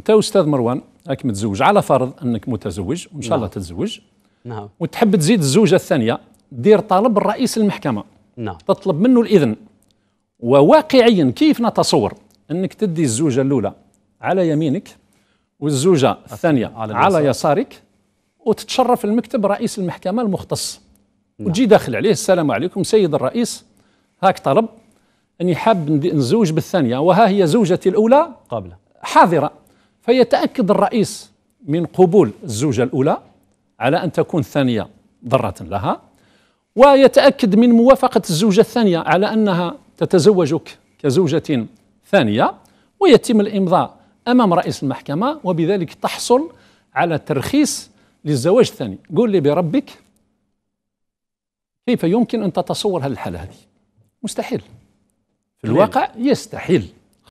انت استاذ مروان راك متزوج على فرض انك متزوج وان شاء الله نعم. تتزوج نعم وتحب تزيد الزوجه الثانيه دير طلب لرئيس المحكمه نعم تطلب منه الاذن وواقعيا كيف نتصور انك تدي الزوجه الاولى على يمينك والزوجه الثانيه على, على يسارك وتتشرف المكتب رئيس المحكمه المختص نعم. وتجي داخل عليه السلام عليكم سيد الرئيس هاك طلب اني حاب نزوج بالثانيه وها هي زوجتي الاولى قابله حاضره فيتأكد الرئيس من قبول الزوجة الأولى على أن تكون الثانية ضرة لها ويتأكد من موافقة الزوجة الثانية على أنها تتزوجك كزوجة ثانية ويتم الإمضاء أمام رئيس المحكمة وبذلك تحصل على ترخيص للزواج الثاني قول لي بربك كيف يمكن أن تتصور هذه الحالة هذه مستحيل في الواقع يستحيل